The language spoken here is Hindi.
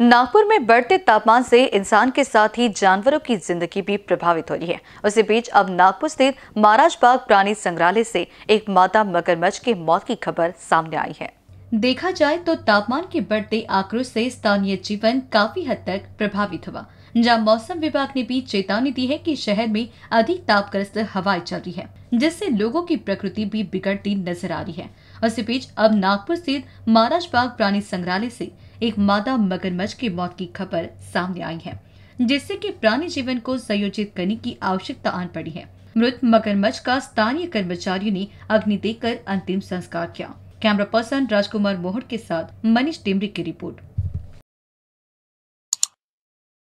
नागपुर में बढ़ते तापमान से इंसान के साथ ही जानवरों की जिंदगी भी प्रभावित हो रही है उसी बीच अब नागपुर स्थित महाराज बाग प्राणी संग्रहालय से एक माता मगरमच्छ की मौत की खबर सामने आई है देखा जाए तो तापमान के बढ़ते आक्रोश से स्थानीय जीवन काफी हद तक प्रभावित हुआ जहाँ मौसम विभाग ने भी चेतावनी दी है कि शहर में अधिक तापग्रस्त हवाएं चल रही है जिससे लोगों की प्रकृति भी बिगड़ती नजर आ रही है उसी बीच अब नागपुर स्थित महाराज बाग प्राणी संग्रहालय से एक मादा मगरमच्छ की मौत की खबर सामने आई है जिससे कि प्राणी जीवन को संयोजित करने की आवश्यकता आन पड़ी है मृत मगरमच्छ का स्थानीय कर्मचारियों ने अग्नि देकर अंतिम संस्कार किया कैमरा पर्सन राजकुमार मोहर के साथ मनीष टिमरी की रिपोर्ट